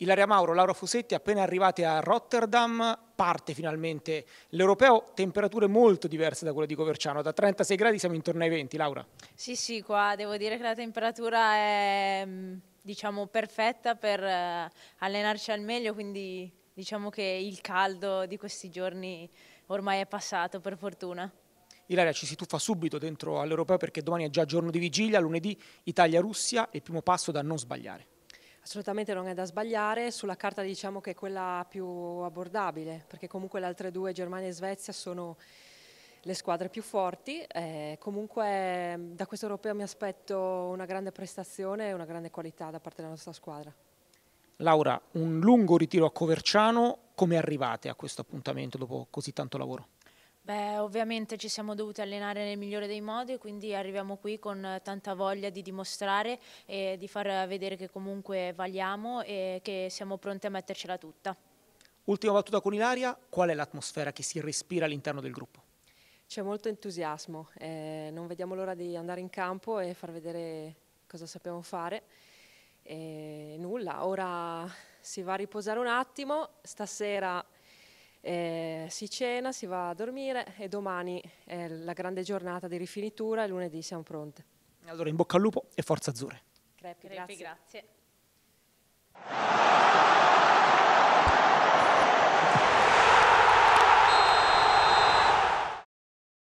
Ilaria Mauro, Laura Fusetti, appena arrivate a Rotterdam, parte finalmente l'Europeo, temperature molto diverse da quelle di Coverciano, da 36 gradi siamo intorno ai 20, Laura. Sì, sì, qua devo dire che la temperatura è mm, diciamo, perfetta per eh, allenarci al meglio, quindi diciamo che il caldo di questi giorni ormai è passato per fortuna. Ilaria ci si tuffa subito dentro all'Europeo perché domani è già giorno di vigilia, lunedì Italia-Russia il primo passo da non sbagliare. Assolutamente non è da sbagliare, sulla carta diciamo che è quella più abbordabile, perché comunque le altre due, Germania e Svezia, sono le squadre più forti. Eh, comunque mm, da questo europeo mi aspetto una grande prestazione e una grande qualità da parte della nostra squadra. Laura, un lungo ritiro a Coverciano, come arrivate a questo appuntamento dopo così tanto lavoro? Beh, ovviamente ci siamo dovuti allenare nel migliore dei modi, quindi arriviamo qui con tanta voglia di dimostrare e di far vedere che comunque valiamo e che siamo pronti a mettercela tutta. Ultima battuta con Ilaria, qual è l'atmosfera che si respira all'interno del gruppo? C'è molto entusiasmo, eh, non vediamo l'ora di andare in campo e far vedere cosa sappiamo fare. Eh, nulla, ora si va a riposare un attimo, stasera eh, si cena, si va a dormire e domani è la grande giornata di rifinitura e lunedì siamo pronte. Allora in bocca al lupo e forza azzurre. Crepi, Crepi, grazie. grazie.